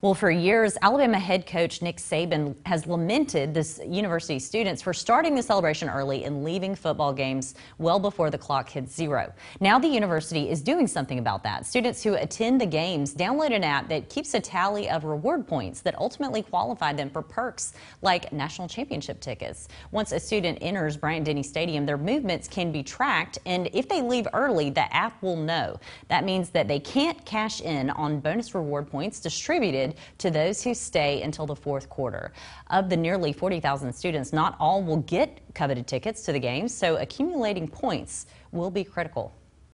Well, for years, Alabama head coach Nick Saban has lamented this university students for starting the celebration early and leaving football games well before the clock hits zero. Now the university is doing something about that. Students who attend the games download an app that keeps a tally of reward points that ultimately qualify them for perks like national championship tickets. Once a student enters Bryant-Denny Stadium, their movements can be tracked, and if they leave early, the app will know. That means that they can't cash in on bonus reward points distributed to those who stay until the fourth quarter. Of the nearly 40,000 students, not all will get coveted tickets to the games, so accumulating points will be critical.